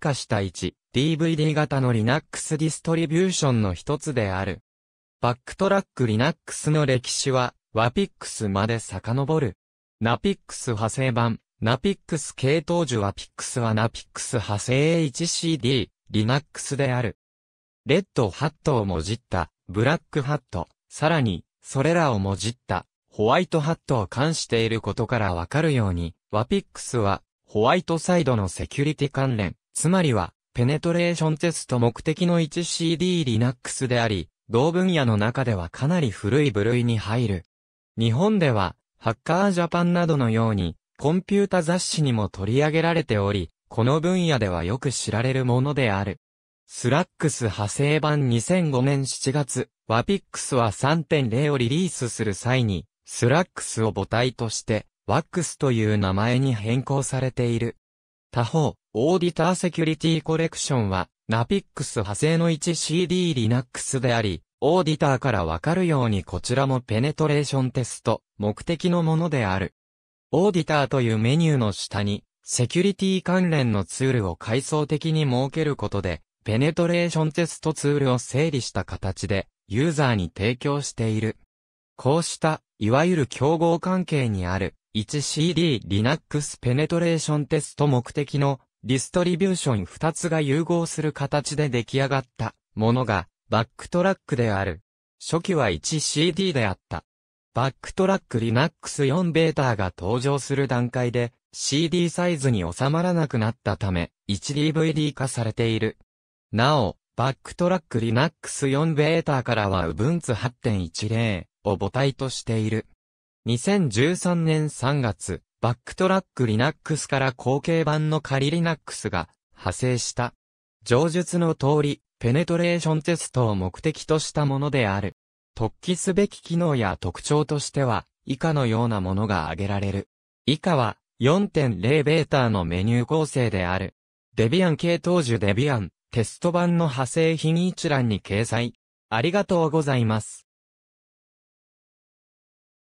化した 1DVD 型の Linux ディストリビューションの一つである。バックトラック Linux の歴史は、WAPIX まで遡る。NAPIX 派生版、NAPIX 系統樹 WAPIX は NAPIX 派生 HCD、Linux である。レッドハットをもじった、ブラックハット、さらに、それらをもじった、ホワイトハットを冠していることからわかるように、WAPIX は、ホワイトサイドのセキュリティ関連、つまりは、ペネトレーションテスト目的の 1CD Linux であり、同分野の中ではかなり古い部類に入る。日本では、ハッカージャパンなどのように、コンピュータ雑誌にも取り上げられており、この分野ではよく知られるものである。スラックス派生版2005年7月、ワピックスは3.0をリリースする際に、スラックスを母体として、ワックスという名前に変更されている。他方、オーディターセキュリティコレクションは、ナピックス派生の 1CD Linux であり、オーディターからわかるようにこちらもペネトレーションテスト、目的のものである。オーディターというメニューの下に、セキュリティ関連のツールを階層的に設けることで、ペネトレーションテストツールを整理した形で、ユーザーに提供している。こうした、いわゆる競合関係にある、1CD Linux ペネトレーションテスト目的のディストリビューション2つが融合する形で出来上がったものがバックトラックである。初期は 1CD であった。バックトラック Linux 4ベータが登場する段階で CD サイズに収まらなくなったため 1DVD 化されている。なお、バックトラック Linux 4ベータからは Ubuntu 8.10を母体としている。2013年3月、バックトラック Linux から後継版の仮 Linux が派生した。上述の通り、ペネトレーションテストを目的としたものである。突起すべき機能や特徴としては、以下のようなものが挙げられる。以下は、4.0ベータのメニュー構成である。デビアン系統樹デビアン、テスト版の派生品一覧に掲載。ありがとうございます。